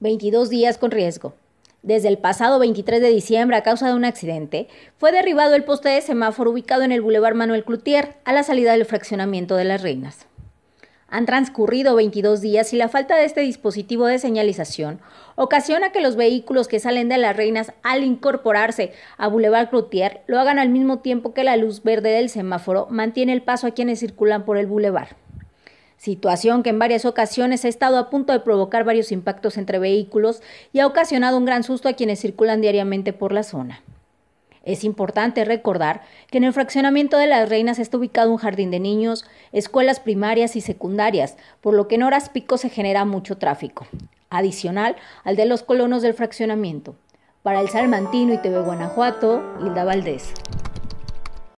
22 días con riesgo. Desde el pasado 23 de diciembre, a causa de un accidente, fue derribado el poste de semáforo ubicado en el Boulevard Manuel Cloutier, a la salida del fraccionamiento de las Reinas. Han transcurrido 22 días y la falta de este dispositivo de señalización ocasiona que los vehículos que salen de las reinas al incorporarse a Boulevard Cloutier lo hagan al mismo tiempo que la luz verde del semáforo mantiene el paso a quienes circulan por el boulevard situación que en varias ocasiones ha estado a punto de provocar varios impactos entre vehículos y ha ocasionado un gran susto a quienes circulan diariamente por la zona. Es importante recordar que en el fraccionamiento de las reinas está ubicado un jardín de niños, escuelas primarias y secundarias, por lo que en horas pico se genera mucho tráfico, adicional al de los colonos del fraccionamiento. Para el Salmantino y TV Guanajuato, Hilda Valdés.